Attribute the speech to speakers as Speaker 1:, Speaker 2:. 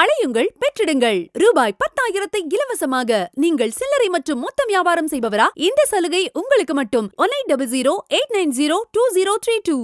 Speaker 1: அழையுங்கள் பெற்றிடுங்கள் ரூபாய் பத்தாயிரத்தை இலவசமாக நீங்கள் சில்லறை மற்றும் மொத்த வியாபாரம் செய்பவரா இந்த சலுகை உங்களுக்கு மட்டும் one eight double zero eight nine zero two zero three two